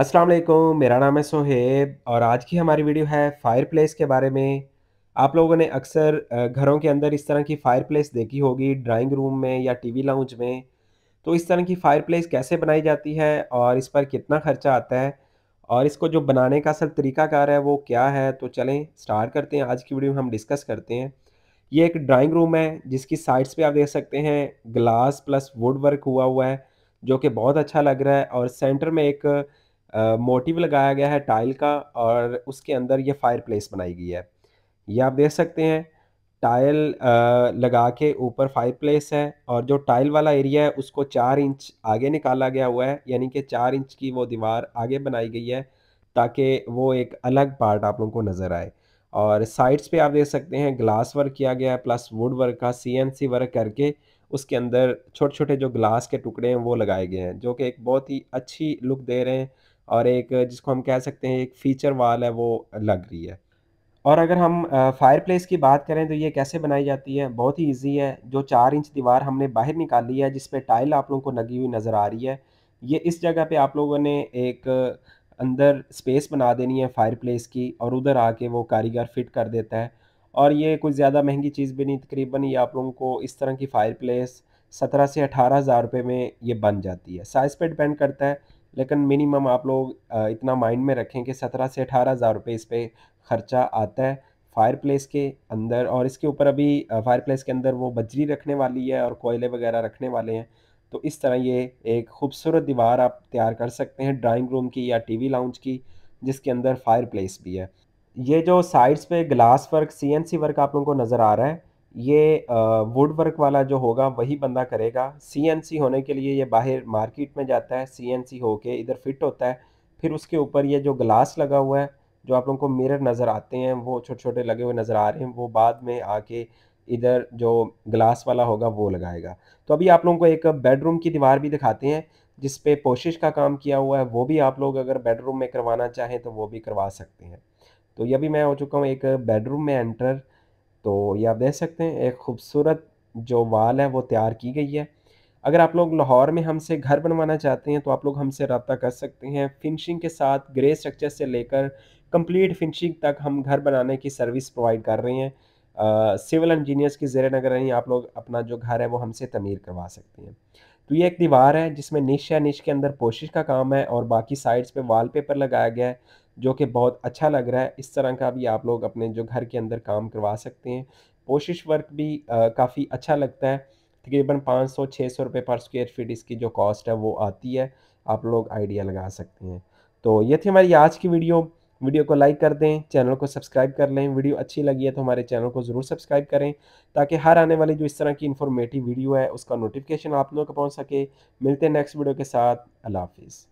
अस्सलाम वालेकुम मेरा नाम है सोहेब और आज की हमारी वीडियो है फायर प्लेस के बारे में आप लोगों ने अक्सर घरों के अंदर इस तरह की फायर प्लेस देखी होगी ड्राइंग रूम में या टीवी लाउंज में तो इस तरह की फायर प्लेस कैसे बनाई जाती है और इस पर कितना खर्चा आता है और इसको जो बनाने का असल तरीकाकार है वो क्या है तो चलें स्टार्ट करते हैं आज की वीडियो में हम डिस्कस करते हैं ये एक ड्राइंग रूम है जिसकी साइड्स पे आप देख सकते हैं ग्लास प्लस वुड वर्क हुआ हुआ है जो कि बहुत अच्छा लग रहा है और सेंटर में एक मोटिव लगाया गया है टाइल का और उसके अंदर ये फायर प्लेस बनाई गई है ये आप देख सकते हैं टाइल लगा के ऊपर फायर प्लेस है और जो टाइल वाला एरिया है उसको चार इंच आगे निकाला गया हुआ है यानी कि चार इंच की वो दीवार आगे बनाई गई है ताकि वो एक अलग पार्ट आप लोगों को नज़र आए और साइड्स पे आप देख सकते हैं ग्लास वर्क किया गया है प्लस वुड वर्क का सीएनसी वर्क करके उसके अंदर छोटे छोटे जो ग्लास के टुकड़े हैं वो लगाए गए हैं जो कि एक बहुत ही अच्छी लुक दे रहे हैं और एक जिसको हम कह सकते हैं एक फीचर वाल है वो लग रही है और अगर हम फायर प्लेस की बात करें तो ये कैसे बनाई जाती है बहुत ही इजी है जो चार इंच दीवार हमने बाहर निकाली है जिस पर टाइल आप लोगों को लगी हुई नज़र आ रही है ये इस जगह पे आप लोगों ने एक अंदर स्पेस बना देनी है फायर प्लेस की और उधर आके वो कारीगर फिट कर देता है और ये कुछ ज़्यादा महंगी चीज़ भी नहीं तकरीबन ये आप लोगों को इस तरह की फायर प्लेस सत्रह से अठारह हज़ार रुपये में ये बन जाती है साइज़ पर डिपेंड करता है लेकिन मिनिमम आप लोग इतना माइंड में रखें कि सत्रह से अठारह हज़ार रुपये इस पर ख़र्चा आता है फायर प्लेस के अंदर और इसके ऊपर अभी फायर प्लेस के अंदर वो बजरी रखने वाली है और कोयले वगैरह रखने वाले हैं तो इस तरह ये एक खूबसूरत दीवार आप तैयार कर सकते हैं ड्राइंग रूम की या टीवी लाउंज की जिसके अंदर फायर प्लेस भी है ये जो साइड्स पे ग्लास वर्क सीएनसी वर्क आप लोगों को नज़र आ रहा है ये वुड वर्क वाला जो होगा वही बंदा करेगा सीएनसी होने के लिए ये बाहर मार्केट में जाता है सीएनसी होके इधर फिट होता है फिर उसके ऊपर ये जो ग्लास लगा हुआ है जो आप लोगों को मिरर नज़र आते हैं वो छोटे छोटे लगे हुए नज़र आ रहे हैं वो बाद में आके इधर जो ग्लास वाला होगा वो लगाएगा तो अभी आप लोगों को एक बेडरूम की दीवार भी दिखाते हैं जिस पर पोशिश का काम किया हुआ है वो भी आप लोग अगर बेडरूम में करवाना चाहें तो वो भी करवा सकते हैं तो ये भी मैं हो चुका हूँ एक बेडरूम में एंटर तो ये आप देख सकते हैं एक खूबसूरत जो वाल है वो तैयार की गई है अगर आप लोग लाहौर में हमसे घर बनवाना चाहते हैं तो आप लोग हमसे रबता कर सकते हैं फिनिशिंग के साथ ग्रे स्ट्रक्चर से लेकर कंप्लीट फिनिशिंग तक हम घर बनाने की सर्विस प्रोवाइड कर रहे हैं सिविल इंजीनियर्स की जेर नगर ही आप लोग अपना जो घर है वो हमसे तमीर करवा सकते हैं तो ये एक दीवार है जिसमें निश है निश के अंदर पोशिश का काम है और बाकी साइड्स पे वॉलपेपर लगाया गया है जो कि बहुत अच्छा लग रहा है इस तरह का भी आप लोग अपने जो घर के अंदर काम करवा सकते हैं पोशिश वर्क भी काफ़ी अच्छा लगता है तकरीबन पाँच सौ छः सौ रुपये पर स्क्वायर फीट इसकी जो कॉस्ट है वो आती है आप लोग आइडिया लगा सकते हैं तो ये थी हमारी आज की वीडियो वीडियो को लाइक कर दें चैनल को सब्सक्राइब कर लें वीडियो अच्छी लगी है तो हमारे चैनल को ज़रूर सब्सक्राइब करें ताकि हर आने वाली जो इस तरह की इन्फॉर्मेटिव वीडियो है उसका नोटिफिकेशन आप लोगों को पहुंच सके मिलते हैं नेक्स्ट वीडियो के साथ अल्लाह हाफिज़